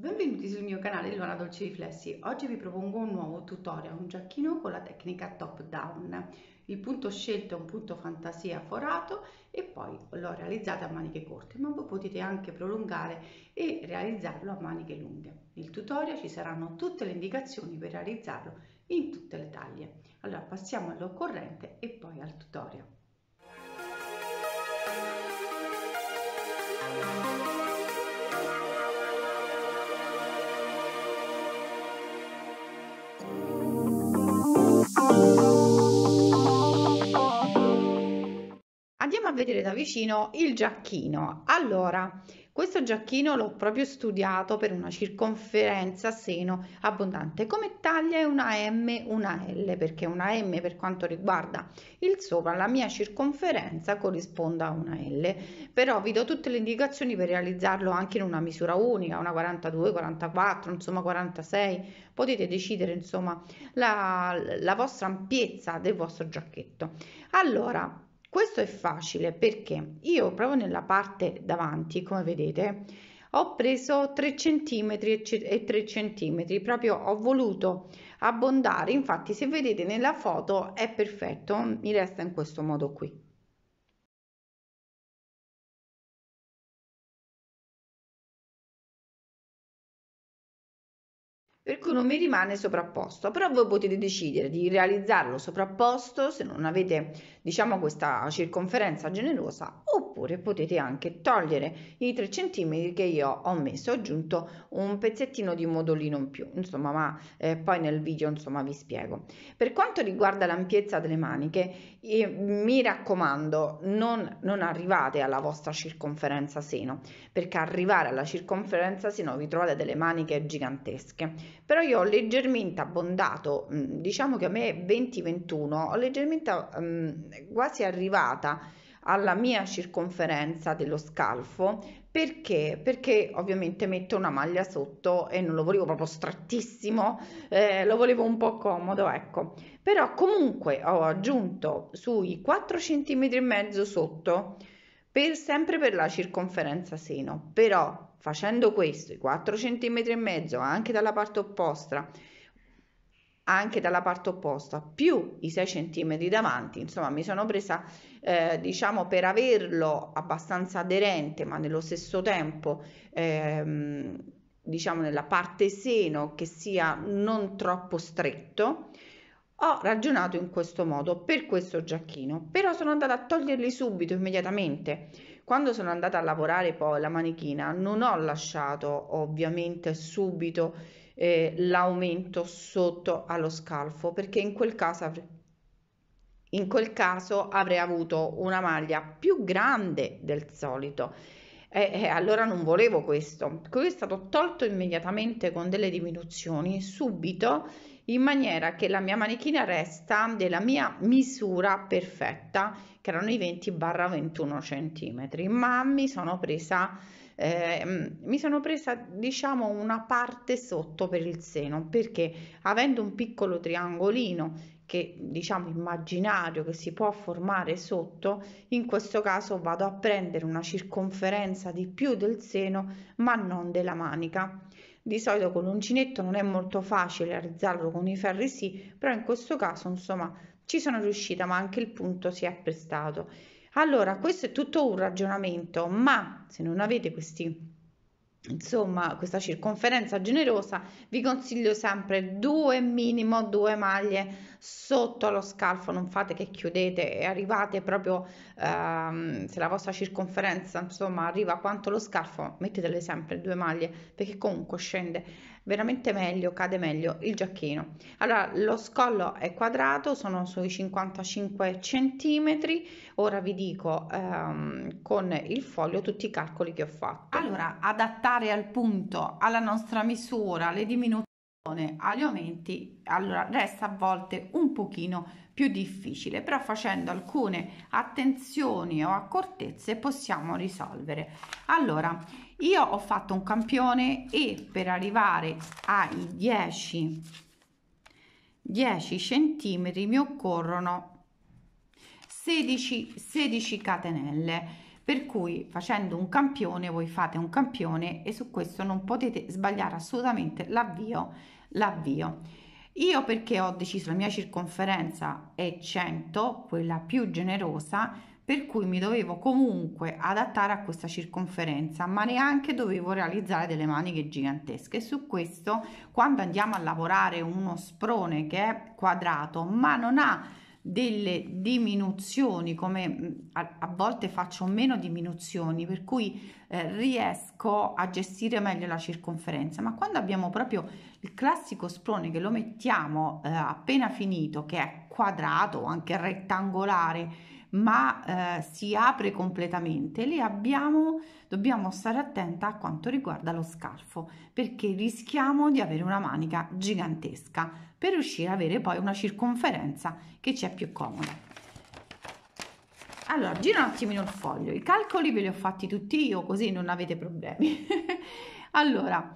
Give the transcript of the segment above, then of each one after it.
Benvenuti sul mio canale Luana Dolce Riflessi. Oggi vi propongo un nuovo tutorial, un giacchino con la tecnica top down. Il punto scelto è un punto fantasia forato e poi l'ho realizzato a maniche corte, ma voi potete anche prolungare e realizzarlo a maniche lunghe. Nel tutorial ci saranno tutte le indicazioni per realizzarlo in tutte le taglie. Allora passiamo all'occorrente e poi al tutorial. vedere da vicino il giacchino. Allora, questo giacchino l'ho proprio studiato per una circonferenza seno abbondante. Come taglia è una M, una L, perché una M per quanto riguarda il sopra, la mia circonferenza corrisponde a una L. Però vi do tutte le indicazioni per realizzarlo anche in una misura unica, una 42, 44, insomma 46. Potete decidere insomma la, la vostra ampiezza del vostro giacchetto. Allora, questo è facile perché io proprio nella parte davanti, come vedete, ho preso 3 cm e 3 cm, proprio ho voluto abbondare, infatti se vedete nella foto è perfetto, mi resta in questo modo qui. per cui non mi rimane sovrapposto, però voi potete decidere di realizzarlo sovrapposto se non avete diciamo questa circonferenza generosa oppure potete anche togliere i 3 cm che io ho messo, ho aggiunto un pezzettino di modulino in più, insomma ma eh, poi nel video insomma vi spiego. Per quanto riguarda l'ampiezza delle maniche e mi raccomando, non, non arrivate alla vostra circonferenza seno, perché arrivare alla circonferenza seno vi trovate delle maniche gigantesche. Però io ho leggermente abbondato, mm, diciamo che a me 2021 ho leggermente mm, quasi arrivata alla mia circonferenza dello scalfo perché? Perché ovviamente metto una maglia sotto e non lo volevo proprio strettissimo, eh, lo volevo un po' comodo, ecco. Però comunque ho aggiunto sui 4 cm e mezzo sotto, per, sempre per la circonferenza seno, però facendo questo, i 4 cm e mezzo anche dalla parte opposta anche dalla parte opposta più i 6 cm davanti insomma mi sono presa eh, diciamo per averlo abbastanza aderente ma nello stesso tempo ehm, diciamo nella parte seno che sia non troppo stretto ho ragionato in questo modo per questo giacchino però sono andata a toglierli subito immediatamente quando sono andata a lavorare poi la manichina non ho lasciato ovviamente subito eh, l'aumento sotto allo scalfo perché in quel caso avrei in quel caso avrei avuto una maglia più grande del solito e, e allora non volevo questo quello è stato tolto immediatamente con delle diminuzioni subito in maniera che la mia manichina resta della mia misura perfetta che erano i 20 21 centimetri ma mi sono presa eh, mi sono presa diciamo una parte sotto per il seno perché avendo un piccolo triangolino che diciamo immaginario che si può formare sotto, in questo caso vado a prendere una circonferenza di più del seno ma non della manica. Di solito con l'uncinetto non è molto facile realizzarlo, con i ferri sì, però in questo caso insomma ci sono riuscita ma anche il punto si è prestato. Allora, questo è tutto un ragionamento, ma se non avete questi insomma questa circonferenza generosa vi consiglio sempre due minimo due maglie sotto lo scalfo non fate che chiudete e arrivate proprio ehm, se la vostra circonferenza insomma arriva quanto lo scalfo mettetele sempre due maglie perché comunque scende veramente meglio, cade meglio il giacchino. Allora, lo scollo è quadrato, sono sui 55 centimetri. Ora vi dico ehm, con il foglio tutti i calcoli che ho fatto. Allora, adattare al punto, alla nostra misura, le diminuzioni agli aumenti allora resta a volte un pochino più difficile però facendo alcune attenzioni o accortezze possiamo risolvere allora io ho fatto un campione e per arrivare ai 10 10 centimetri mi occorrono 16 16 catenelle per cui facendo un campione voi fate un campione e su questo non potete sbagliare assolutamente l'avvio l'avvio io perché ho deciso la mia circonferenza è 100 quella più generosa per cui mi dovevo comunque adattare a questa circonferenza ma neanche dovevo realizzare delle maniche gigantesche su questo quando andiamo a lavorare uno sprone che è quadrato ma non ha delle diminuzioni come mm, a, a volte faccio meno diminuzioni per cui eh, riesco a gestire meglio la circonferenza ma quando abbiamo proprio il classico sprone che lo mettiamo eh, appena finito che è quadrato o anche rettangolare ma eh, si apre completamente, lì abbiamo, dobbiamo stare attenta a quanto riguarda lo scalfo perché rischiamo di avere una manica gigantesca per riuscire ad avere poi una circonferenza che ci è più comoda. Allora, giro un attimino il foglio, i calcoli ve li ho fatti tutti io, così non avete problemi. allora,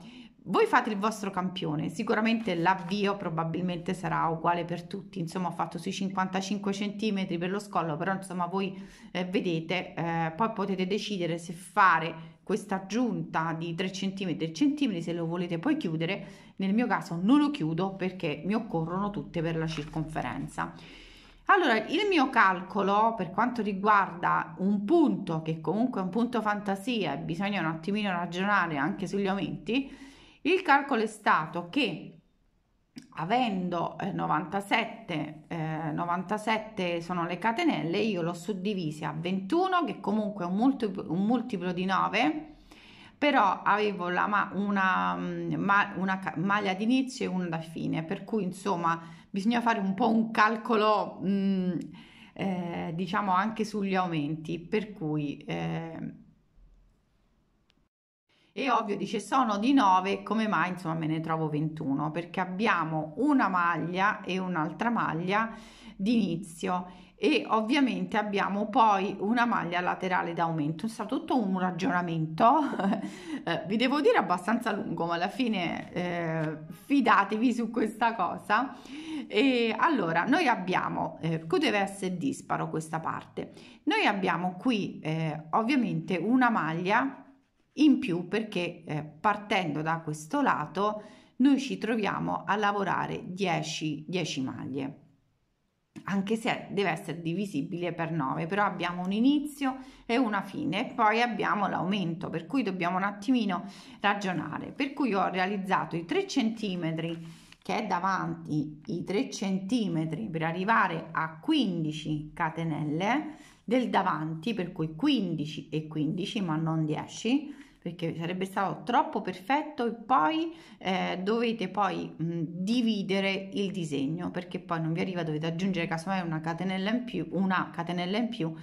voi fate il vostro campione, sicuramente l'avvio probabilmente sarà uguale per tutti, insomma ho fatto sui 55 cm per lo scollo, però insomma voi eh, vedete, eh, poi potete decidere se fare questa giunta di 3 cm e cm se lo volete poi chiudere, nel mio caso non lo chiudo perché mi occorrono tutte per la circonferenza. Allora, il mio calcolo per quanto riguarda un punto che comunque è un punto fantasia e bisogna un attimino ragionare anche sugli aumenti, il calcolo è stato che avendo 97, eh, 97 eh, sono le catenelle, io l'ho suddivisa a 21 che comunque è un multiplo, un multiplo di 9 però avevo la, una, mm, una, maglia d'inizio e una da fine, per cui insomma bisogna fare un po' un calcolo mh, mm, eh, diciamo anche sugli aumenti, per cui eh, e ovvio dice sono di 9 come mai insomma me ne trovo 21 perché abbiamo una maglia e un'altra maglia di inizio e ovviamente abbiamo poi una maglia laterale d'aumento è stato tutto un ragionamento eh, vi devo dire abbastanza lungo ma alla fine eh, fidatevi su questa cosa e allora noi abbiamo eh, deve essere disparo questa parte noi abbiamo qui eh, ovviamente una maglia in più perché eh, partendo da questo lato noi ci troviamo a lavorare 10, 10 maglie anche se deve essere divisibile per 9 però abbiamo un inizio e una fine e poi abbiamo l'aumento per cui dobbiamo un attimino ragionare per cui ho realizzato i 3 centimetri che è davanti i 3 centimetri per arrivare a 15 catenelle del davanti per cui 15 e 15 ma non 10 perché sarebbe stato troppo perfetto e poi eh, dovete poi mh, dividere il disegno perché poi non vi arriva dovete aggiungere casomai una catenella in più una catenella in più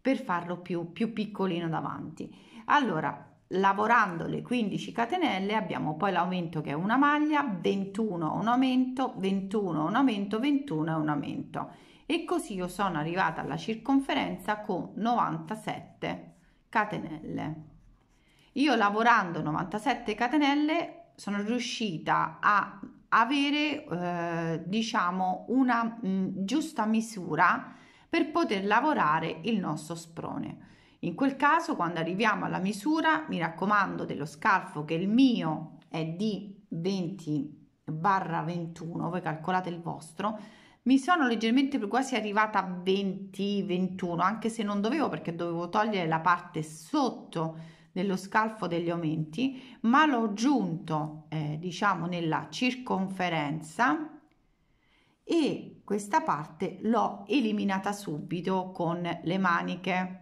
per farlo più, più piccolino davanti allora lavorando le 15 catenelle abbiamo poi l'aumento che è una maglia 21 un aumento 21 un aumento 21 un aumento e così io sono arrivata alla circonferenza con 97 catenelle io lavorando 97 catenelle sono riuscita a avere eh, diciamo una mh, mm, giusta misura per poter lavorare il nostro sprone. In quel caso quando arriviamo alla misura mi raccomando dello scalfo che il mio è di 20 barra 21, voi calcolate il vostro, mi sono leggermente quasi arrivata a 20 21 anche se non dovevo perché dovevo togliere la parte sotto nello scalfo degli aumenti, ma l'ho aggiunto eh, diciamo nella circonferenza e questa parte l'ho eliminata subito con le maniche.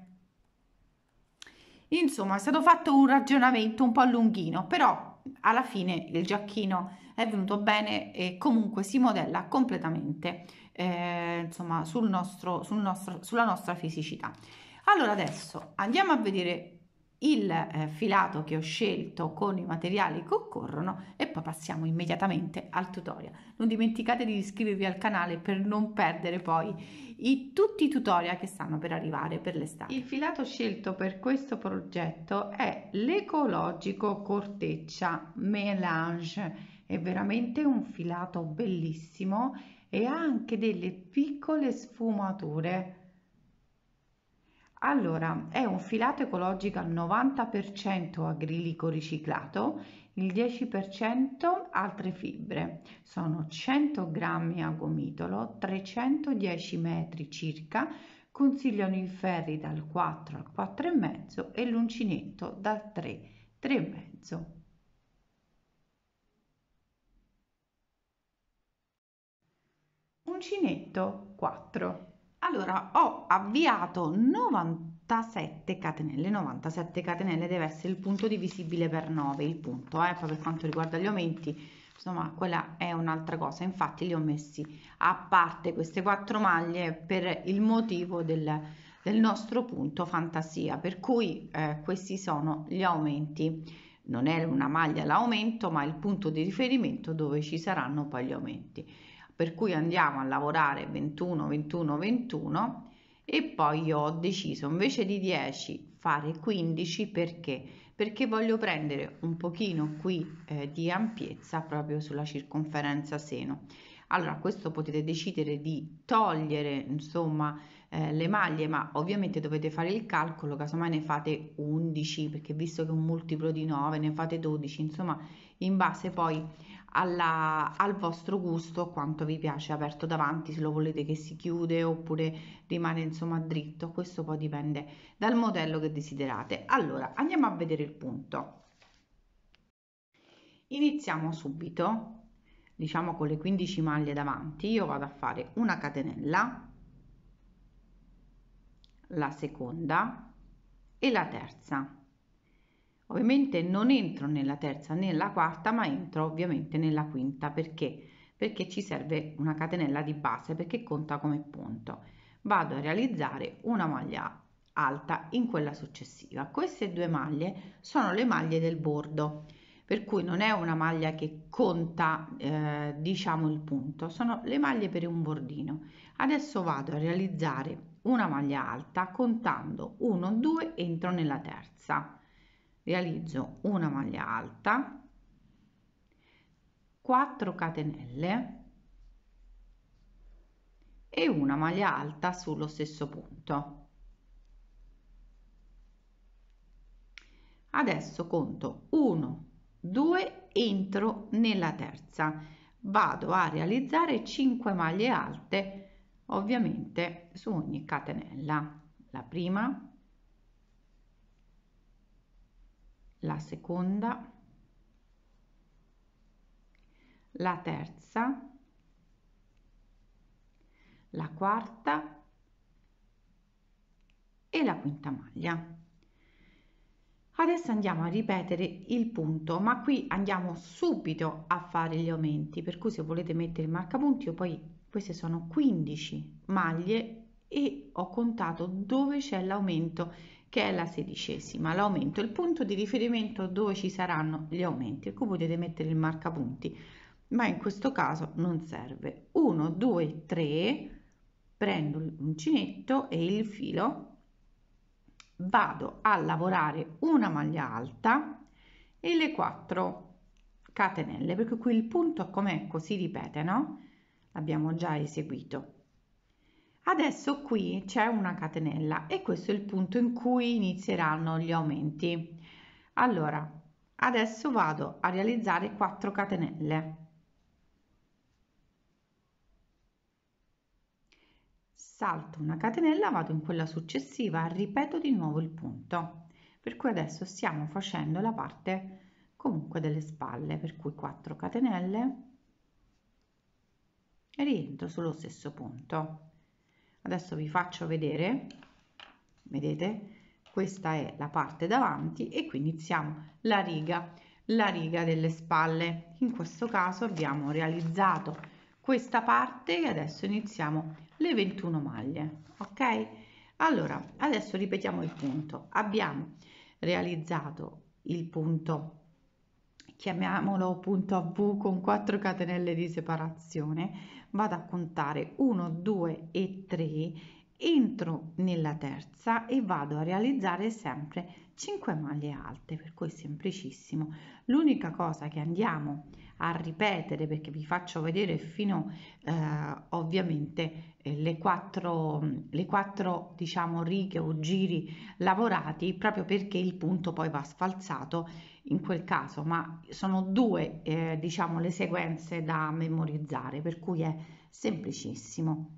Insomma, è stato fatto un ragionamento un po' lunghino, però alla fine il giacchino è venuto bene e comunque si modella completamente eh, insomma, sul nostro, sul nostro, sulla nostra fisicità. Allora adesso andiamo a vedere il eh, filato che ho scelto con i materiali che occorrono e poi passiamo immediatamente al tutorial. Non dimenticate di iscrivervi al canale per non perdere poi i, tutti i tutorial che stanno per arrivare per l'estate. Il filato scelto per questo progetto è l'ecologico corteccia melange, è veramente un filato bellissimo e ha anche delle piccole sfumature allora, è un filato ecologico al 90% acrilico riciclato, il 10% altre fibre. Sono 100 grammi a gomitolo, 310 metri circa, consigliano i ferri dal 4 al 4,5 e l'uncinetto dal 3, 3,5. Uncinetto 4 allora ho avviato 97 catenelle 97 catenelle deve essere il punto divisibile per 9 il punto eh, poi per quanto riguarda gli aumenti insomma quella è un'altra cosa infatti li ho messi a parte queste quattro maglie per il motivo del, del nostro punto fantasia per cui eh, questi sono gli aumenti non è una maglia l'aumento ma il punto di riferimento dove ci saranno poi gli aumenti per cui andiamo a lavorare 21 21 21 e poi io ho deciso invece di 10 fare 15 perché perché voglio prendere un pochino qui eh, di ampiezza proprio sulla circonferenza seno allora questo potete decidere di togliere insomma eh, le maglie ma ovviamente dovete fare il calcolo casomai ne fate 11 perché visto che è un multiplo di 9 ne fate 12 insomma in base poi alla, al vostro gusto quanto vi piace aperto davanti se lo volete che si chiude oppure rimane insomma dritto questo poi dipende dal modello che desiderate allora andiamo a vedere il punto iniziamo subito diciamo con le 15 maglie davanti io vado a fare una catenella la seconda e la terza Ovviamente non entro nella terza né nella quarta, ma entro ovviamente nella quinta, perché? Perché ci serve una catenella di base, perché conta come punto. Vado a realizzare una maglia alta in quella successiva. Queste due maglie sono le maglie del bordo, per cui non è una maglia che conta, eh, diciamo, il punto, sono le maglie per un bordino. Adesso vado a realizzare una maglia alta contando 1, 2, entro nella terza realizzo una maglia alta 4 catenelle e una maglia alta sullo stesso punto adesso conto 1 2 entro nella terza vado a realizzare 5 maglie alte ovviamente su ogni catenella la prima la seconda, la terza, la quarta e la quinta maglia. Adesso andiamo a ripetere il punto, ma qui andiamo subito a fare gli aumenti, per cui se volete mettere il marcapunti, io poi queste sono 15 maglie e ho contato dove c'è l'aumento che è la sedicesima. L'aumento il punto di riferimento dove ci saranno gli aumenti, e qui potete mettere il marcapunti, ma in questo caso non serve. 1, 2, 3, prendo l'uncinetto e il filo, vado a lavorare una maglia alta e le 4 catenelle, perché qui il punto com'è così ripete, no? L'abbiamo già eseguito Adesso qui c'è una catenella e questo è il punto in cui inizieranno gli aumenti. Allora, adesso vado a realizzare 4 catenelle. Salto una catenella, vado in quella successiva, ripeto di nuovo il punto. Per cui adesso stiamo facendo la parte comunque delle spalle, per cui 4 catenelle e rientro sullo stesso punto adesso vi faccio vedere vedete questa è la parte davanti e qui iniziamo la riga la riga delle spalle in questo caso abbiamo realizzato questa parte e adesso iniziamo le 21 maglie ok allora adesso ripetiamo il punto abbiamo realizzato il punto chiamiamolo punto a v con 4 catenelle di separazione vado a contare 1, 2 e 3, entro nella terza e vado a realizzare sempre 5 maglie alte, per cui è semplicissimo. L'unica cosa che andiamo a ripetere, perché vi faccio vedere fino eh, ovviamente eh, le quattro, le quattro diciamo, righe o giri lavorati, proprio perché il punto poi va sfalzato in quel caso, ma sono due eh, diciamo, le sequenze da memorizzare, per cui è semplicissimo.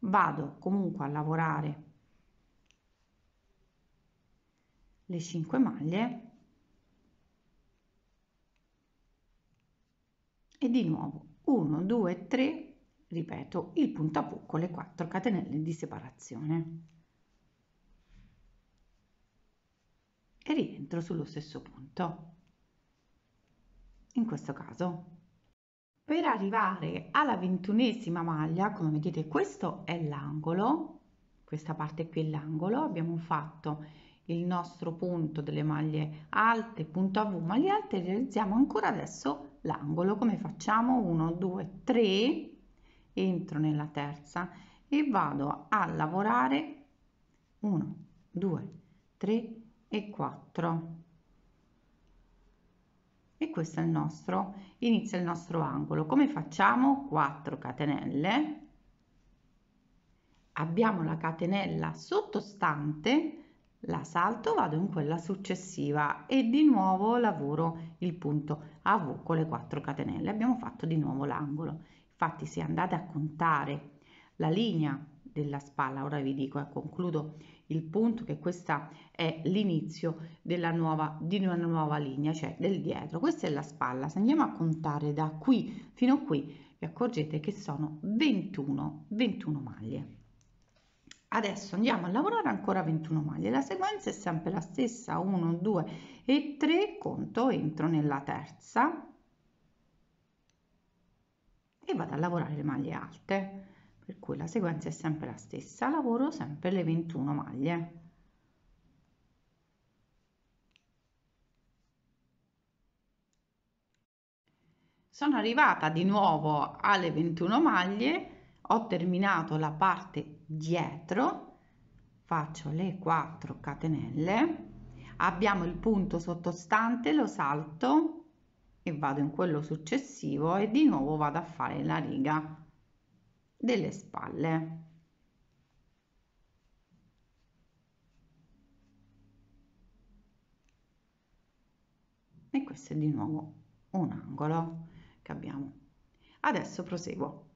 Vado comunque a lavorare le 5 maglie e di nuovo 1 2 3 ripeto il punto a buco le 4 catenelle di separazione e rientro sullo stesso punto in questo caso per arrivare alla ventunesima maglia come vedete questo è l'angolo questa parte qui è l'angolo abbiamo fatto il nostro punto delle maglie alte, punto a V, maglie alte, realizziamo ancora adesso l'angolo, come facciamo? 1, 2, 3, entro nella terza e vado a lavorare 1, 2, 3 e 4. E questo è il nostro, inizia il nostro angolo. Come facciamo? 4 catenelle, abbiamo la catenella sottostante la salto vado in quella successiva e di nuovo lavoro il punto a V con le 4 catenelle abbiamo fatto di nuovo l'angolo infatti se andate a contare la linea della spalla ora vi dico e eh, concludo il punto che questa è l'inizio della nuova di una nuova linea cioè del dietro questa è la spalla se andiamo a contare da qui fino a qui vi accorgete che sono 21 21 maglie Adesso andiamo a lavorare ancora 21 maglie, la sequenza è sempre la stessa, 1, 2 e 3, conto, entro nella terza e vado a lavorare le maglie alte, per cui la sequenza è sempre la stessa, lavoro sempre le 21 maglie. Sono arrivata di nuovo alle 21 maglie ho terminato la parte dietro faccio le 4 catenelle abbiamo il punto sottostante lo salto e vado in quello successivo e di nuovo vado a fare la riga delle spalle e questo è di nuovo un angolo che abbiamo adesso proseguo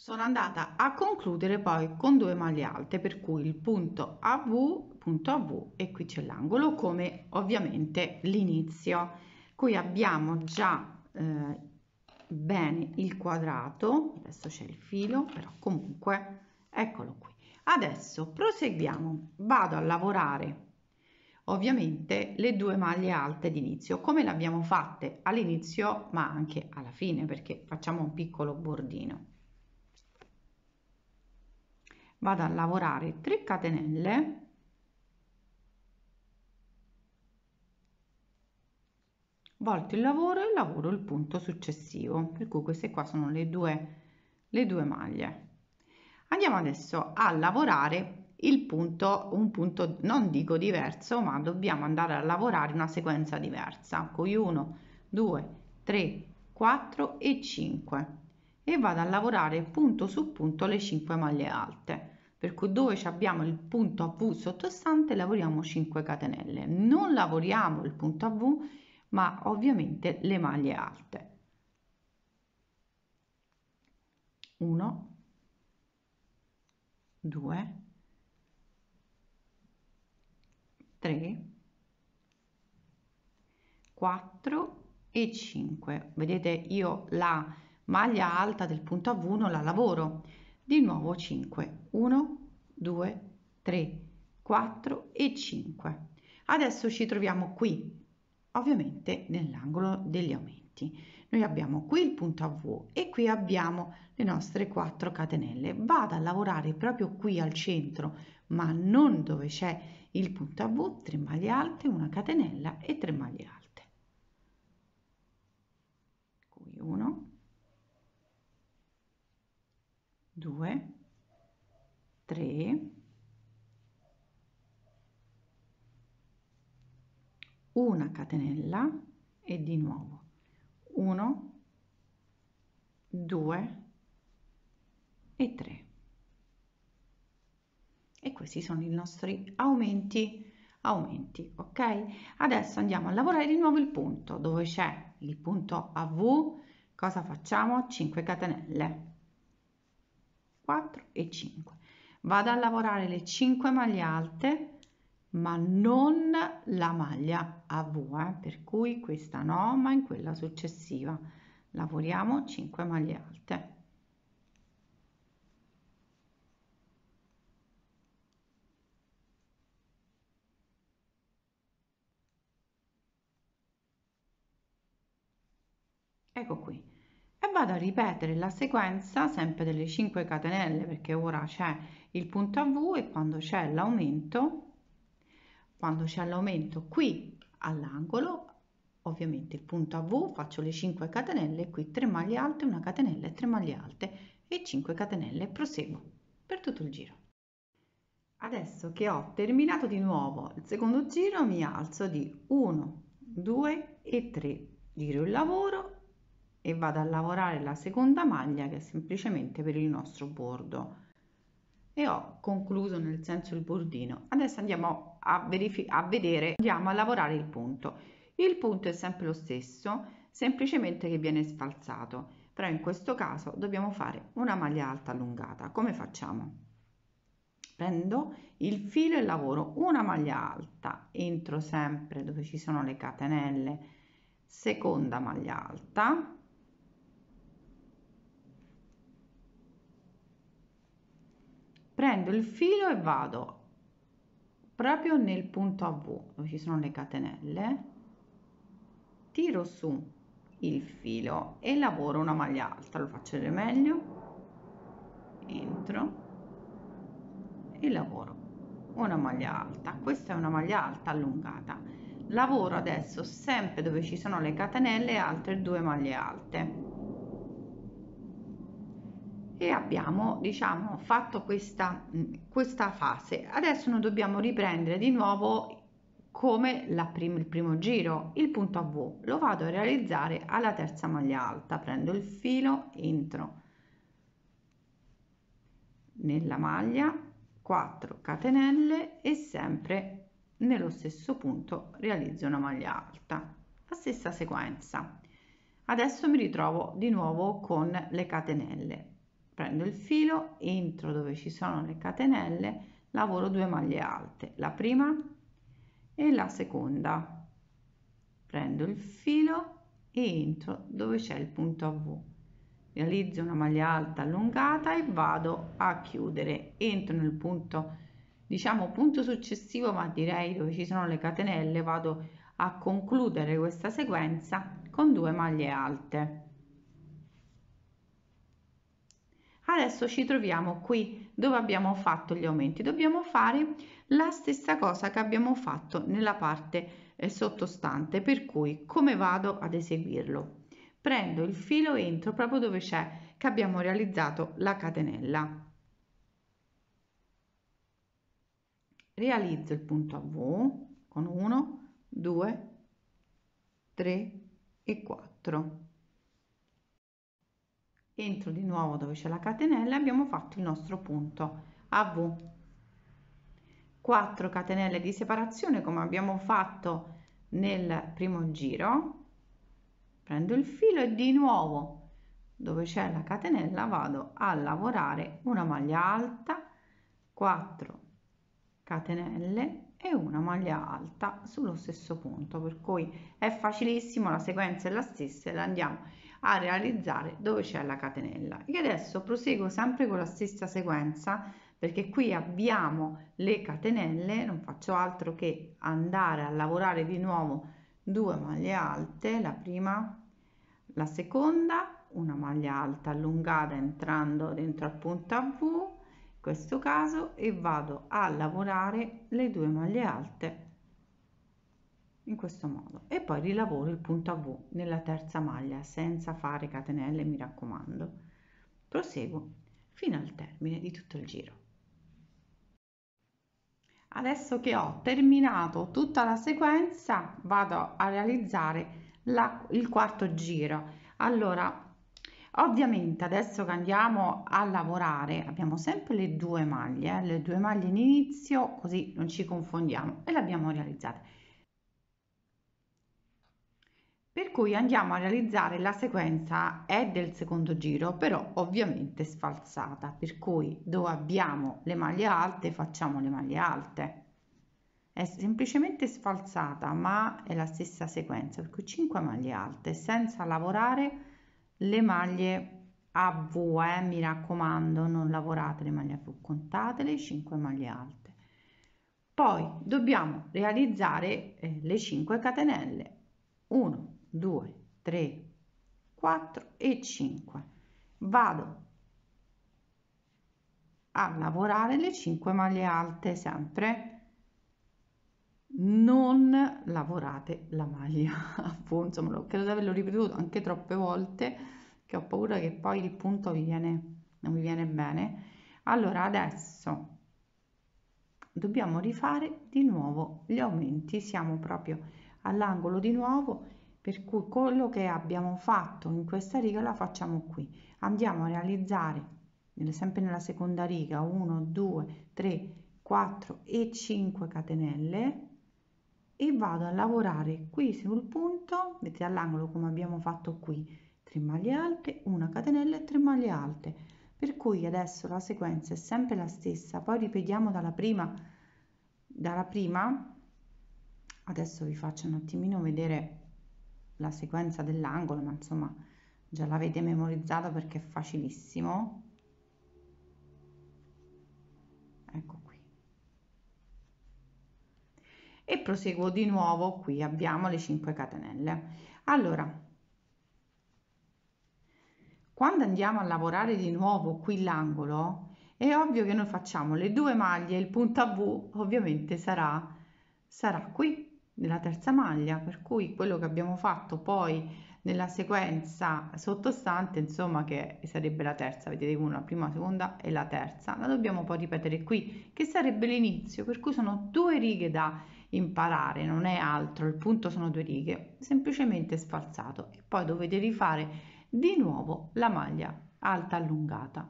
sono andata a concludere poi con due maglie alte per cui il punto AV punto AV e qui c'è l'angolo come ovviamente l'inizio qui abbiamo già eh, bene il quadrato adesso c'è il filo però comunque eccolo qui adesso proseguiamo vado a lavorare ovviamente le due maglie alte d'inizio come le abbiamo fatte all'inizio ma anche alla fine perché facciamo un piccolo bordino vado a lavorare 3 catenelle volto il lavoro e lavoro il punto successivo per cui queste qua sono le due le due maglie andiamo adesso a lavorare il punto un punto non dico diverso ma dobbiamo andare a lavorare una sequenza diversa con 1 2 3 4 e 5 e vado a lavorare punto su punto le 5 maglie alte per cui dove abbiamo il punto a V sottostante lavoriamo 5 catenelle non lavoriamo il punto a V ma ovviamente le maglie alte 1 2 3 4 e 5 vedete io la maglia alta del punto V non la lavoro di nuovo 5 1 2 3 4 e 5 adesso ci troviamo qui ovviamente nell'angolo degli aumenti noi abbiamo qui il punto V e qui abbiamo le nostre 4 catenelle vado a lavorare proprio qui al centro ma non dove c'è il punto V 3 maglie alte una catenella e 3 maglie alte qui 1 2, 3, 1 catenella e di nuovo 1, 2 e 3. E questi sono i nostri aumenti aumenti ok adesso andiamo a lavorare di nuovo il punto dove c'è il punto av cosa facciamo 5 catenelle 4 e 5. Vado a lavorare le 5 maglie alte ma non la maglia a V, eh? per cui questa no, ma in quella successiva lavoriamo 5 maglie alte. Ecco qui, vado a ripetere la sequenza sempre delle 5 catenelle perché ora c'è il punto a V e quando c'è l'aumento, quando c'è l'aumento qui all'angolo, ovviamente il punto a V, faccio le 5 catenelle, qui 3 maglie alte, una catenella e 3 maglie alte e 5 catenelle e proseguo per tutto il giro. Adesso che ho terminato di nuovo il secondo giro mi alzo di 1, 2 e 3, giro il lavoro e vado a lavorare la seconda maglia che è semplicemente per il nostro bordo e ho concluso nel senso il bordino adesso andiamo a verificare a vedere andiamo a lavorare il punto il punto è sempre lo stesso semplicemente che viene sfalsato però in questo caso dobbiamo fare una maglia alta allungata come facciamo prendo il filo e lavoro una maglia alta entro sempre dove ci sono le catenelle seconda maglia alta prendo il filo e vado proprio nel punto a V dove ci sono le catenelle tiro su il filo e lavoro una maglia alta lo faccio vedere meglio entro e lavoro una maglia alta questa è una maglia alta allungata lavoro adesso sempre dove ci sono le catenelle altre due maglie alte e abbiamo diciamo fatto questa, questa fase. Adesso noi dobbiamo riprendere di nuovo come prim il primo giro, il punto a V. Lo vado a realizzare alla terza maglia alta, prendo il filo, entro nella maglia 4 catenelle e sempre nello stesso punto realizzo una maglia alta la stessa sequenza adesso mi ritrovo di nuovo con le catenelle prendo il filo entro dove ci sono le catenelle lavoro due maglie alte la prima e la seconda prendo il filo e entro dove c'è il punto a v realizzo una maglia alta allungata e vado a chiudere entro nel punto diciamo punto successivo ma direi dove ci sono le catenelle vado a concludere questa sequenza con due maglie alte Adesso ci troviamo qui dove abbiamo fatto gli aumenti. Dobbiamo fare la stessa cosa che abbiamo fatto nella parte eh, sottostante, per cui come vado ad eseguirlo? Prendo il filo entro proprio dove c'è che abbiamo realizzato la catenella. Realizzo il punto a v con 1, 2, 3 e 4 entro di nuovo dove c'è la catenella abbiamo fatto il nostro punto AV 4 catenelle di separazione come abbiamo fatto nel primo giro prendo il filo e di nuovo dove c'è la catenella vado a lavorare una maglia alta 4 catenelle e una maglia alta sullo stesso punto per cui è facilissimo la sequenza è la stessa e la andiamo a realizzare dove c'è la catenella e adesso proseguo sempre con la stessa sequenza perché qui abbiamo le catenelle non faccio altro che andare a lavorare di nuovo due maglie alte la prima la seconda una maglia alta allungata entrando dentro al punto a v in questo caso e vado a lavorare le due maglie alte in questo modo e poi rilavoro il punto a V nella terza maglia senza fare catenelle mi raccomando proseguo fino al termine di tutto il giro adesso che ho terminato tutta la sequenza vado a realizzare la, il quarto giro allora ovviamente adesso che andiamo a lavorare abbiamo sempre le due maglie eh, le due maglie in inizio così non ci confondiamo e le abbiamo realizzate per cui andiamo a realizzare la sequenza è del secondo giro, però ovviamente sfalsata, per cui dove abbiamo le maglie alte facciamo le maglie alte. È semplicemente sfalsata, ma è la stessa sequenza, per cui 5 maglie alte, senza lavorare le maglie AV, eh, mi raccomando, non lavorate le maglie AV, contate le 5 maglie alte. Poi dobbiamo realizzare eh, le 5 catenelle. 1, 2, 3, 4 e 5. Vado a lavorare le 5 maglie alte sempre non lavorate la maglia appunto me credo di averlo ripetuto anche troppe volte che ho paura che poi il punto vi viene non vi viene bene allora adesso dobbiamo rifare di nuovo gli aumenti siamo proprio all'angolo di nuovo per cui quello che abbiamo fatto in questa riga la facciamo qui andiamo a realizzare sempre nella seconda riga 1 2 3 4 e 5 catenelle e vado a lavorare qui sul punto metti all'angolo come abbiamo fatto qui 3 maglie alte una catenella e 3 maglie alte per cui adesso la sequenza è sempre la stessa poi ripetiamo dalla prima dalla prima adesso vi faccio un attimino vedere la sequenza dell'angolo, ma insomma già l'avete memorizzato perché è facilissimo. Ecco qui. E proseguo di nuovo qui, abbiamo le 5 catenelle. Allora, quando andiamo a lavorare di nuovo qui l'angolo, è ovvio che noi facciamo le due maglie, il punto a V ovviamente sarà, sarà qui, nella terza maglia, per cui quello che abbiamo fatto poi nella sequenza sottostante, insomma, che sarebbe la terza, vedete una la prima, la seconda e la terza, la dobbiamo poi ripetere qui, che sarebbe l'inizio, per cui sono due righe da imparare, non è altro, il punto sono due righe, semplicemente sfalzato e poi dovete rifare di nuovo la maglia alta allungata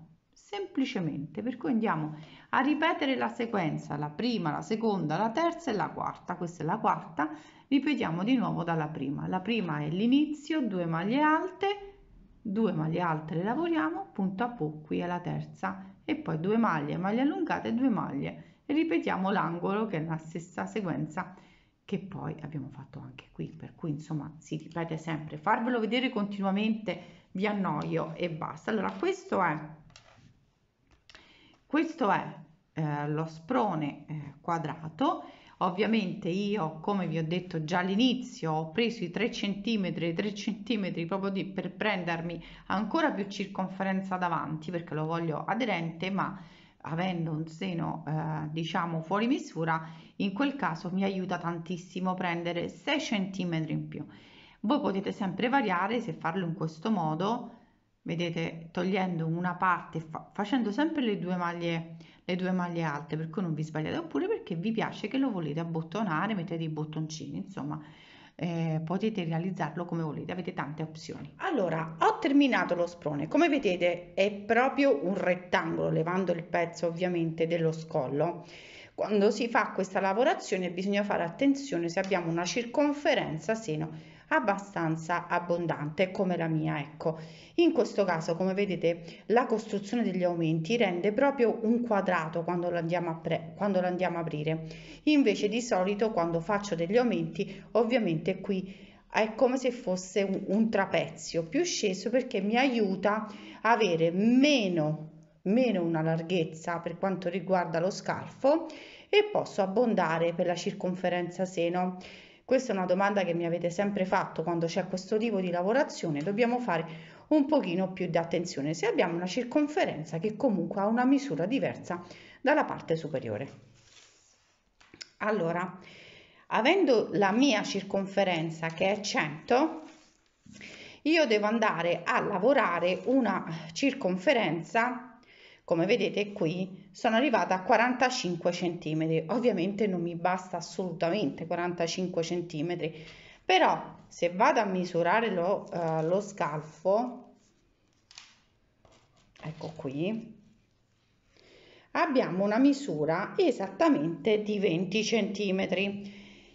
semplicemente, per cui andiamo a ripetere la sequenza, la prima, la seconda, la terza e la quarta, questa è la quarta, ripetiamo di nuovo dalla prima, la prima è l'inizio, due maglie alte, due maglie alte le lavoriamo, punto a po, qui è la terza, e poi due maglie, maglie allungate e due maglie, e ripetiamo l'angolo che è la stessa sequenza che poi abbiamo fatto anche qui, per cui insomma si ripete sempre, farvelo vedere continuamente vi annoio e basta. Allora questo è questo è eh, lo sprone eh, quadrato. Ovviamente io, come vi ho detto già all'inizio, ho preso i 3 cm, 3 cm proprio di, per prendermi ancora più circonferenza davanti perché lo voglio aderente, ma avendo un seno eh, diciamo fuori misura, in quel caso mi aiuta tantissimo prendere 6 cm in più. Voi potete sempre variare se farlo in questo modo, vedete togliendo una parte fa facendo sempre le due maglie le due maglie alte per cui non vi sbagliate oppure perché vi piace che lo volete abbottonare mettete i bottoncini insomma eh, potete realizzarlo come volete avete tante opzioni allora ho terminato lo sprone come vedete è proprio un rettangolo levando il pezzo ovviamente dello scollo quando si fa questa lavorazione bisogna fare attenzione se abbiamo una circonferenza seno abbastanza abbondante come la mia ecco in questo caso come vedete la costruzione degli aumenti rende proprio un quadrato quando lo andiamo a, pre- quando lo andiamo a aprire invece di solito quando faccio degli aumenti ovviamente qui è come se fosse un, un trapezio più sceso perché mi aiuta a avere meno meno una larghezza per quanto riguarda lo scalfo e posso abbondare per la circonferenza seno questa è una domanda che mi avete sempre fatto quando c'è questo tipo di lavorazione, dobbiamo fare un pochino più di attenzione se abbiamo una circonferenza che comunque ha una misura diversa dalla parte superiore. Allora, avendo la mia circonferenza che è 100, io devo andare a lavorare una circonferenza come vedete qui sono arrivata a 45 centimetri ovviamente non mi basta assolutamente 45 centimetri però se vado a misurare lo, uh, lo scalfo ecco qui abbiamo una misura esattamente di 20 centimetri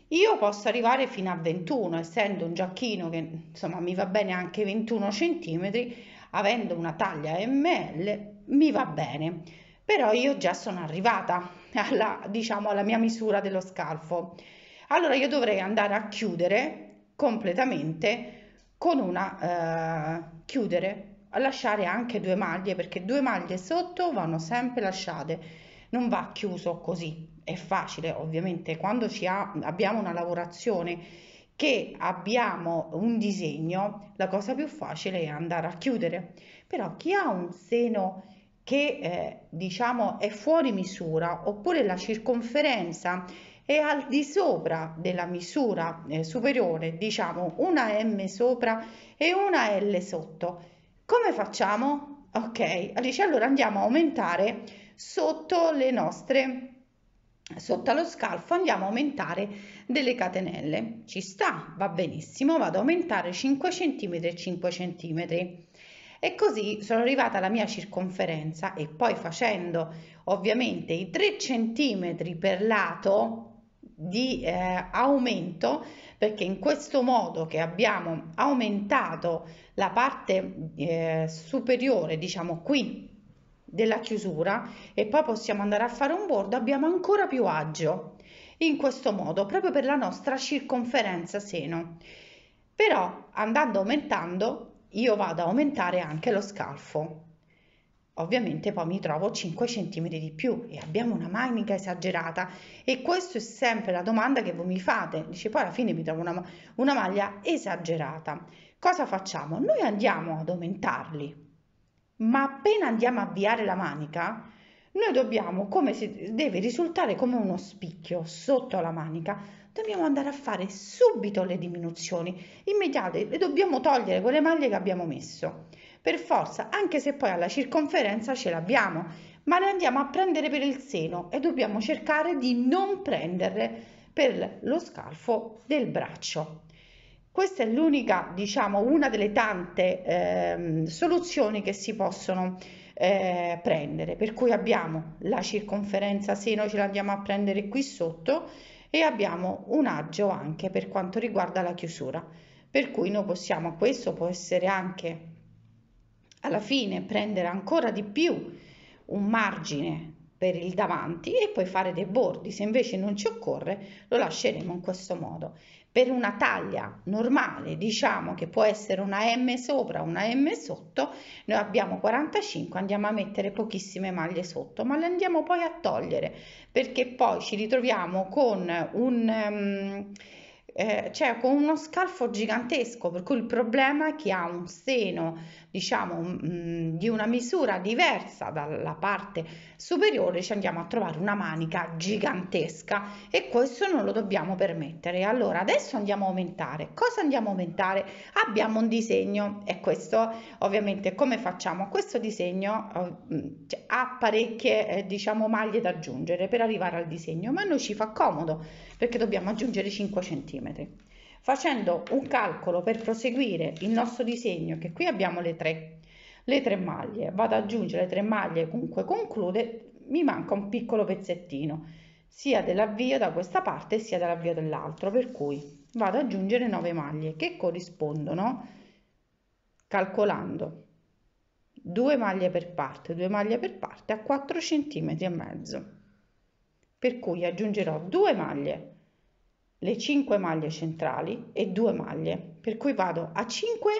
io posso arrivare fino a 21 essendo un giacchino che insomma mi va bene anche 21 centimetri avendo una taglia ml mi va bene, però io già sono arrivata alla, diciamo, alla mia misura dello scalfo. Allora io dovrei andare a chiudere completamente con una eh, chiudere, lasciare anche due maglie perché due maglie sotto vanno sempre lasciate, non va chiuso così. È facile, ovviamente, quando ha, abbiamo una lavorazione che abbiamo un disegno, la cosa più facile è andare a chiudere. Però chi ha un seno che eh, diciamo è fuori misura oppure la circonferenza è al di sopra della misura eh, superiore, diciamo una m sopra e una l sotto. Come facciamo? Ok, Alice, allora andiamo a aumentare sotto le nostre sotto allo scalfo andiamo a aumentare delle catenelle ci sta va benissimo vado ad aumentare 5 cm 5 centimetri e così sono arrivata alla mia circonferenza e poi facendo ovviamente i 3 cm per lato di eh, aumento perché in questo modo che abbiamo aumentato la parte eh, superiore diciamo qui della chiusura e poi possiamo andare a fare un bordo abbiamo ancora più agio in questo modo proprio per la nostra circonferenza seno però andando aumentando io vado ad aumentare anche lo scalfo ovviamente poi mi trovo 5 cm di più e abbiamo una manica esagerata e questa è sempre la domanda che voi mi fate dice poi alla fine mi trovo una, una maglia esagerata cosa facciamo? noi andiamo ad aumentarli ma appena andiamo a avviare la manica noi dobbiamo come si deve risultare come uno spicchio sotto la manica dobbiamo andare a fare subito le diminuzioni immediate le dobbiamo togliere quelle maglie che abbiamo messo per forza anche se poi alla circonferenza ce l'abbiamo ma le andiamo a prendere per il seno e dobbiamo cercare di non prenderle per lo scalfo del braccio questa è l'unica diciamo una delle tante eh, soluzioni che si possono eh, prendere per cui abbiamo la circonferenza seno ce l'andiamo a prendere qui sotto e abbiamo un agio anche per quanto riguarda la chiusura per cui noi possiamo questo può essere anche alla fine prendere ancora di più un margine per il davanti e poi fare dei bordi, se invece non ci occorre lo lasceremo in questo modo. Per una taglia normale, diciamo che può essere una M sopra, una M sotto, noi abbiamo 45, andiamo a mettere pochissime maglie sotto, ma le andiamo poi a togliere perché poi ci ritroviamo con un... Um, eh, cioè con uno scalfo gigantesco, per cui il problema è che ha un seno, diciamo, mm, di una misura diversa dalla parte superiore, ci andiamo a trovare una manica gigantesca e questo non lo dobbiamo permettere. Allora, adesso andiamo a aumentare. Cosa andiamo a aumentare? Abbiamo un disegno e questo ovviamente come facciamo? Questo disegno eh, mm, cioè, ha parecchie, eh, diciamo, maglie da aggiungere per arrivare al disegno, ma a noi ci fa comodo perché dobbiamo aggiungere 5 cm. Facendo un calcolo per proseguire il nostro disegno, che qui abbiamo le tre, le tre maglie, vado ad aggiungere tre maglie, comunque conclude, mi manca un piccolo pezzettino, sia dell'avvio da questa parte sia dell'avvio dell'altro, per cui vado ad aggiungere 9 maglie che corrispondono, calcolando, 2 maglie per parte, 2 maglie per parte a 4 cm e mezzo per cui aggiungerò due maglie, le 5 maglie centrali e due maglie, per cui vado a 5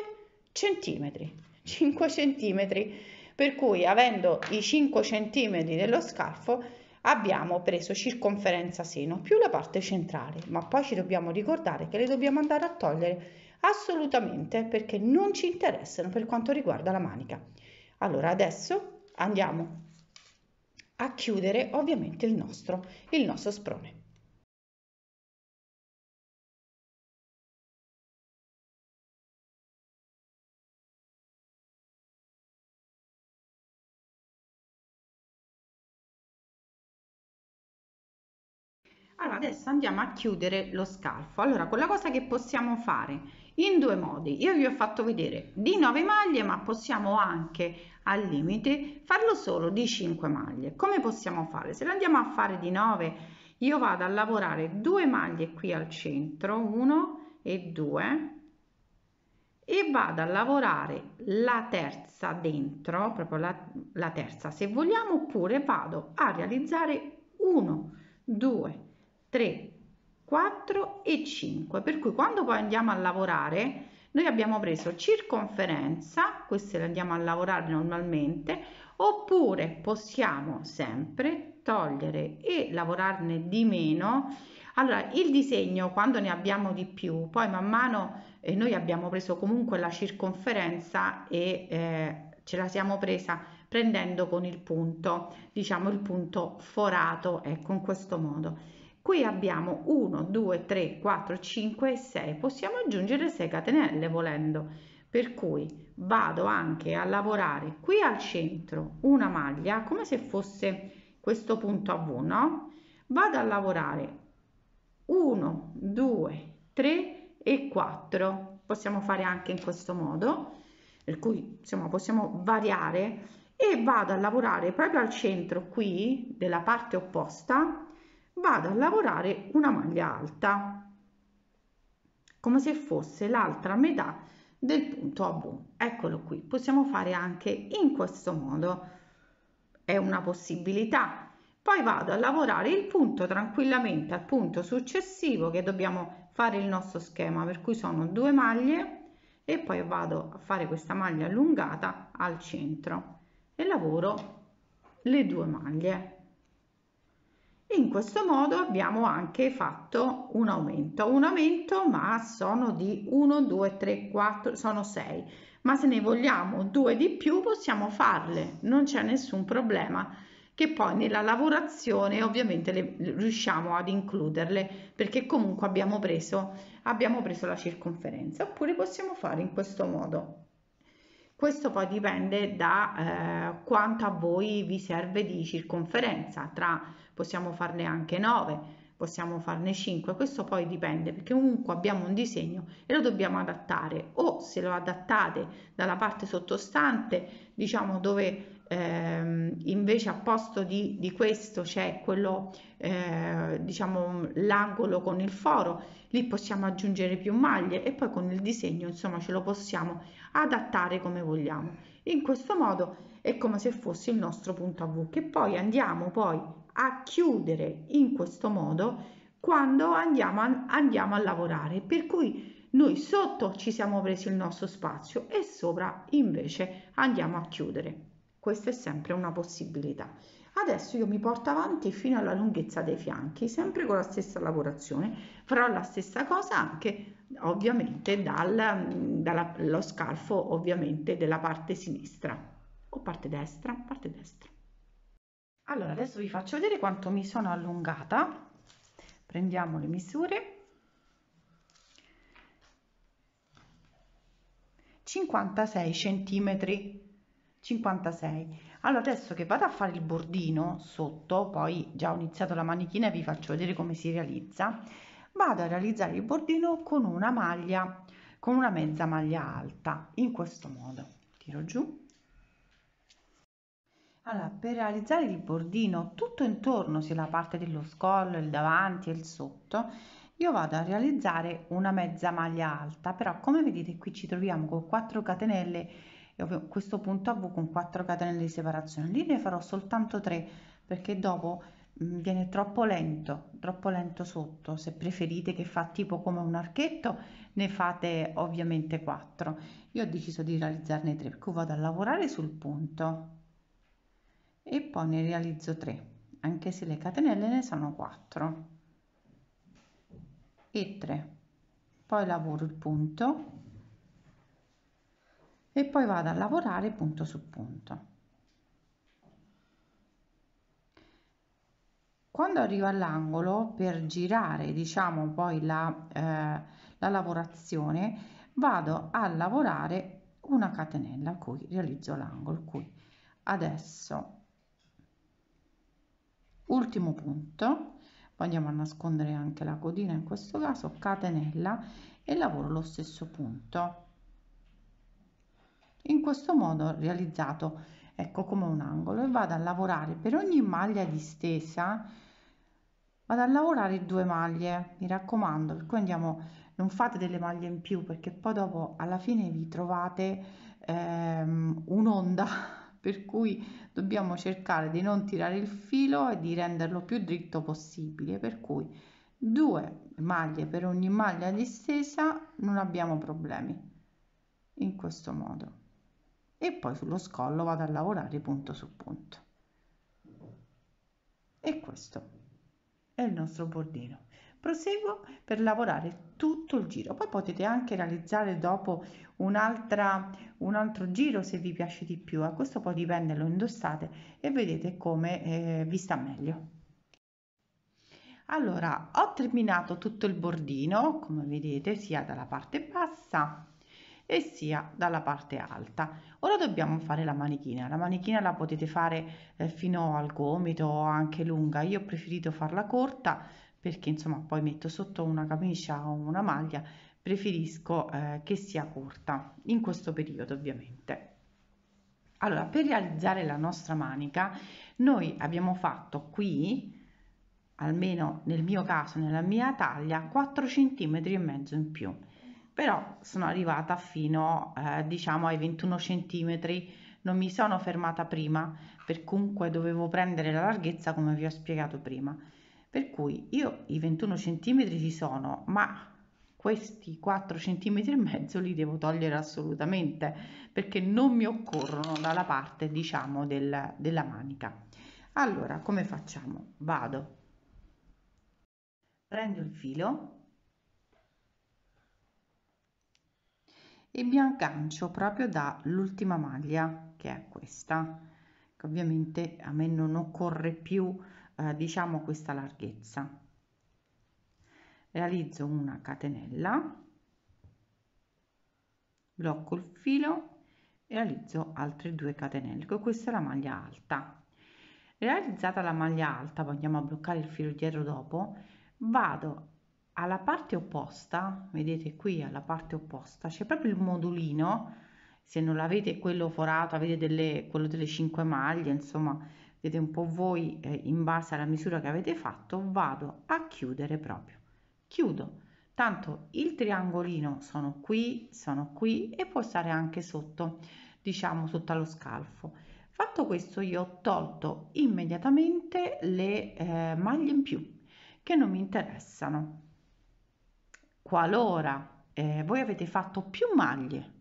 centimetri, 5 centimetri, per cui avendo i 5 centimetri dello scalfo abbiamo preso circonferenza seno più la parte centrale, ma poi ci dobbiamo ricordare che le dobbiamo andare a togliere assolutamente perché non ci interessano per quanto riguarda la manica. Allora adesso andiamo a chiudere ovviamente il nostro, il nostro sprone. Allora, adesso andiamo a chiudere lo scalfo. Allora, quella cosa che possiamo fare in due modi. Io vi ho fatto vedere di 9 maglie, ma possiamo anche al limite, farlo solo di 5 maglie. Come possiamo fare? Se lo andiamo a fare di 9, io vado a lavorare due maglie qui al centro, 1 e 2, e vado a lavorare la terza dentro, proprio la, la terza se vogliamo, oppure vado a realizzare 1, 2, 3, 4 e 5. Per cui quando poi andiamo a lavorare noi abbiamo preso circonferenza, queste le andiamo a lavorare normalmente, oppure possiamo sempre togliere e lavorarne di meno. Allora, il disegno, quando ne abbiamo di più, poi man mano eh, noi abbiamo preso comunque la circonferenza e eh, ce la siamo presa prendendo con il punto, diciamo il punto forato, ecco con questo modo. Qui abbiamo 1, 2, 3, 4, 5 6. Possiamo aggiungere 6 catenelle volendo. Per cui vado anche a lavorare qui al centro una maglia come se fosse questo punto a V, no? Vado a lavorare 1, 2, 3 e 4. Possiamo fare anche in questo modo, per cui insomma possiamo variare e vado a lavorare proprio al centro qui della parte opposta vado a lavorare una maglia alta come se fosse l'altra metà del punto a V. Eccolo qui, possiamo fare anche in questo modo, è una possibilità. Poi vado a lavorare il punto tranquillamente al punto successivo che dobbiamo fare il nostro schema, per cui sono due maglie e poi vado a fare questa maglia allungata al centro e lavoro le due maglie in questo modo abbiamo anche fatto un aumento, un aumento ma sono di 1, 2, 3, 4, sono 6, ma se ne vogliamo due di più possiamo farle, non c'è nessun problema che poi nella lavorazione ovviamente le, riusciamo ad includerle perché comunque abbiamo preso, abbiamo preso la circonferenza oppure possiamo fare in questo modo. Questo poi dipende da eh, quanto a voi vi serve di circonferenza tra possiamo farne anche 9, possiamo farne 5, questo poi dipende perché comunque abbiamo un disegno e lo dobbiamo adattare o se lo adattate dalla parte sottostante, diciamo dove ehm, invece a posto di, di questo c'è quello, eh, diciamo l'angolo con il foro, lì possiamo aggiungere più maglie e poi con il disegno insomma ce lo possiamo adattare come vogliamo. In questo modo è come se fosse il nostro punto a V che poi andiamo poi a chiudere in questo modo quando andiamo a, andiamo a lavorare per cui noi sotto ci siamo presi il nostro spazio e sopra invece andiamo a chiudere questa è sempre una possibilità adesso io mi porto avanti fino alla lunghezza dei fianchi sempre con la stessa lavorazione farò la stessa cosa anche ovviamente dallo scalfo ovviamente della parte sinistra o parte destra parte destra allora adesso vi faccio vedere quanto mi sono allungata prendiamo le misure 56 centimetri 56 allora adesso che vado a fare il bordino sotto poi già ho iniziato la manichina e vi faccio vedere come si realizza vado a realizzare il bordino con una maglia con una mezza maglia alta in questo modo tiro giù allora, per realizzare il bordino tutto intorno, sia la parte dello scollo, il davanti e il sotto, io vado a realizzare una mezza maglia alta, però come vedete qui ci troviamo con 4 catenelle questo punto a V con 4 catenelle di separazione. Lì ne farò soltanto 3 perché dopo mm, viene troppo lento, troppo lento sotto. Se preferite che fa tipo come un archetto, ne fate ovviamente 4. Io ho deciso di realizzarne 3, perché vado a lavorare sul punto e poi ne realizzo 3 anche se le catenelle ne sono 4 e 3 poi lavoro il punto e poi vado a lavorare punto su punto quando arrivo all'angolo per girare diciamo poi la, eh, la lavorazione vado a lavorare una catenella qui realizzo l'angolo qui adesso ultimo punto andiamo a nascondere anche la codina in questo caso catenella e lavoro lo stesso punto in questo modo realizzato ecco come un angolo e vado a lavorare per ogni maglia distesa vado a lavorare due maglie mi raccomando per cui andiamo non fate delle maglie in più perché poi dopo alla fine vi trovate ehm, un'onda per cui dobbiamo cercare di non tirare il filo e di renderlo più dritto possibile, per cui due maglie per ogni maglia distesa non abbiamo problemi in questo modo e poi sullo scollo vado a lavorare punto su punto e questo è il nostro bordino proseguo per lavorare tutto il giro poi potete anche realizzare dopo un'altra un altro giro se vi piace di più a questo poi dipende lo indossate e vedete come eh, vi sta meglio allora ho terminato tutto il bordino come vedete sia dalla parte bassa e sia dalla parte alta ora dobbiamo fare la manichina la manichina la potete fare eh, fino al gomito o anche lunga io ho preferito farla corta perché insomma poi metto sotto una camicia o una maglia preferisco eh, che sia corta in questo periodo ovviamente allora per realizzare la nostra manica noi abbiamo fatto qui almeno nel mio caso nella mia taglia 4 centimetri e mezzo in più però sono arrivata fino eh, diciamo ai 21 centimetri non mi sono fermata prima per comunque dovevo prendere la larghezza come vi ho spiegato prima per cui io i 21 centimetri ci sono, ma questi 4 centimetri e mezzo li devo togliere assolutamente perché non mi occorrono dalla parte diciamo del, della manica allora come facciamo vado prendo il filo e mi aggancio proprio dall'ultima maglia che è questa che ovviamente a me non occorre più eh, diciamo questa larghezza realizzo una catenella blocco il filo e realizzo altre due catenelle ecco, questa è la maglia alta realizzata la maglia alta andiamo a bloccare il filo dietro dopo vado alla parte opposta vedete qui alla parte opposta c'è proprio il modulino se non l'avete quello forato avete delle quello delle 5 maglie insomma vedete un po' voi eh, in base alla misura che avete fatto, vado a chiudere proprio. Chiudo, tanto il triangolino sono qui, sono qui e può stare anche sotto, diciamo sotto allo scalfo. Fatto questo io ho tolto immediatamente le eh, maglie in più che non mi interessano. Qualora eh, voi avete fatto più maglie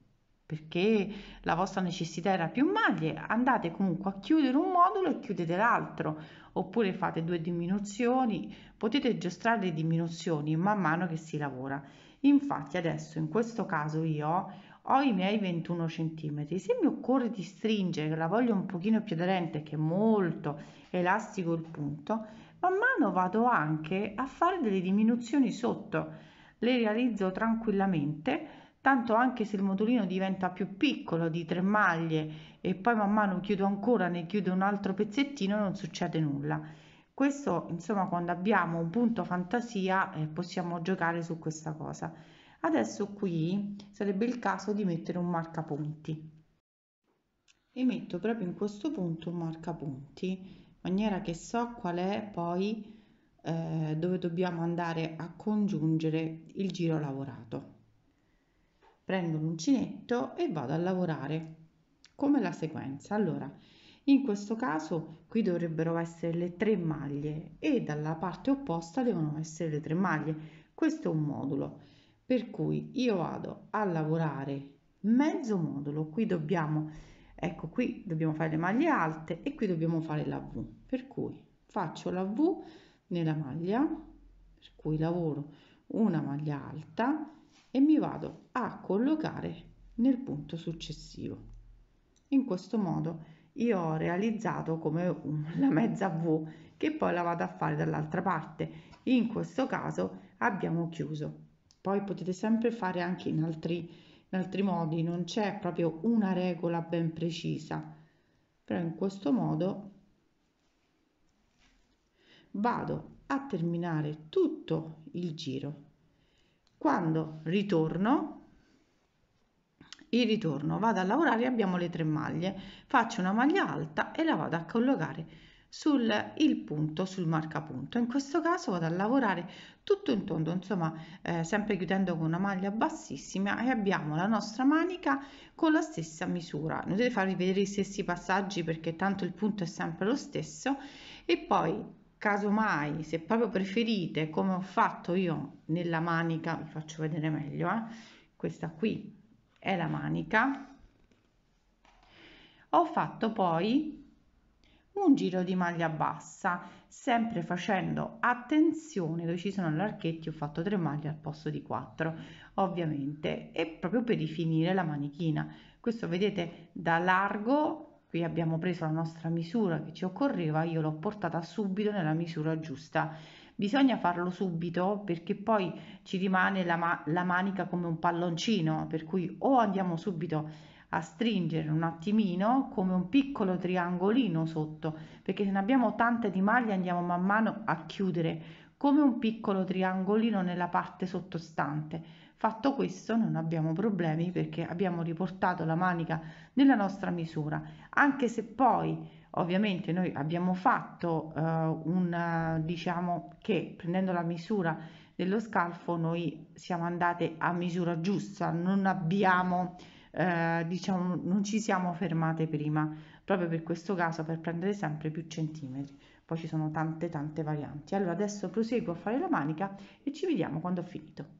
perché la vostra necessità era più maglie, andate comunque a chiudere un modulo e chiudete l'altro, oppure fate due diminuzioni, potete giostrare le diminuzioni man mano che si lavora. Infatti adesso in questo caso io ho i miei 21 cm, se mi occorre di stringere, la voglio un pochino più aderente che è molto elastico il punto, man mano vado anche a fare delle diminuzioni sotto, le realizzo tranquillamente tanto anche se il modulino diventa più piccolo di tre maglie e poi man mano chiudo ancora ne chiudo un altro pezzettino non succede nulla questo insomma quando abbiamo un punto fantasia eh, possiamo giocare su questa cosa adesso qui sarebbe il caso di mettere un marca punti e metto proprio in questo punto un punti in maniera che so qual è poi eh, dove dobbiamo andare a congiungere il giro lavorato prendo l'uncinetto e vado a lavorare come la sequenza allora in questo caso qui dovrebbero essere le tre maglie e dalla parte opposta devono essere le tre maglie questo è un modulo per cui io vado a lavorare mezzo modulo qui dobbiamo ecco qui dobbiamo fare le maglie alte e qui dobbiamo fare la v per cui faccio la v nella maglia per cui lavoro una maglia alta e mi vado a collocare nel punto successivo. In questo modo io ho realizzato come la mezza V che poi la vado a fare dall'altra parte. In questo caso abbiamo chiuso. Poi potete sempre fare anche in altri, in altri modi, non c'è proprio una regola ben precisa, però in questo modo vado a terminare tutto il giro quando ritorno, il ritorno, vado a lavorare abbiamo le tre maglie, faccio una maglia alta e la vado a collocare sul il punto, sul marcapunto. In questo caso vado a lavorare tutto in tondo, insomma, eh, sempre chiudendo con una maglia bassissima e abbiamo la nostra manica con la stessa misura. Non deve farvi vedere i stessi passaggi perché tanto il punto è sempre lo stesso e poi casomai se proprio preferite come ho fatto io nella manica vi faccio vedere meglio eh? questa qui è la manica ho fatto poi un giro di maglia bassa sempre facendo attenzione dove ci sono gli archetti ho fatto tre maglie al posto di quattro ovviamente e proprio per rifinire la manichina questo vedete da largo qui abbiamo preso la nostra misura che ci occorreva, io l'ho portata subito nella misura giusta. Bisogna farlo subito perché poi ci rimane la, ma la manica come un palloncino, per cui o andiamo subito a stringere un attimino come un piccolo triangolino sotto, perché se ne abbiamo tante di maglie andiamo man mano a chiudere come un piccolo triangolino nella parte sottostante Fatto questo non abbiamo problemi perché abbiamo riportato la manica nella nostra misura, anche se poi ovviamente noi abbiamo fatto eh, un diciamo che prendendo la misura dello scalfo noi siamo andate a misura giusta, non abbiamo eh, diciamo non ci siamo fermate prima, proprio per questo caso per prendere sempre più centimetri. Poi ci sono tante tante varianti. Allora adesso proseguo a fare la manica e ci vediamo quando ho finito.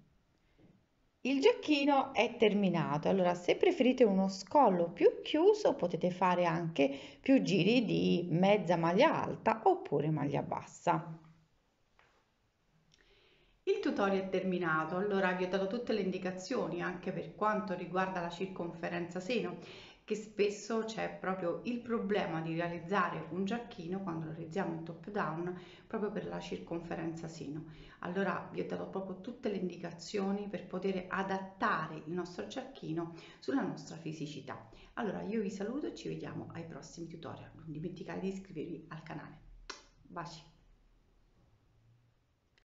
Il giochino è terminato, allora se preferite uno scollo più chiuso potete fare anche più giri di mezza maglia alta oppure maglia bassa. Il tutorial è terminato, allora vi ho dato tutte le indicazioni anche per quanto riguarda la circonferenza seno che spesso c'è proprio il problema di realizzare un giacchino quando lo realizziamo in top down proprio per la circonferenza seno. Allora vi ho dato proprio tutte le indicazioni per poter adattare il nostro giacchino sulla nostra fisicità. Allora io vi saluto e ci vediamo ai prossimi tutorial. Non dimenticate di iscrivervi al canale. Baci!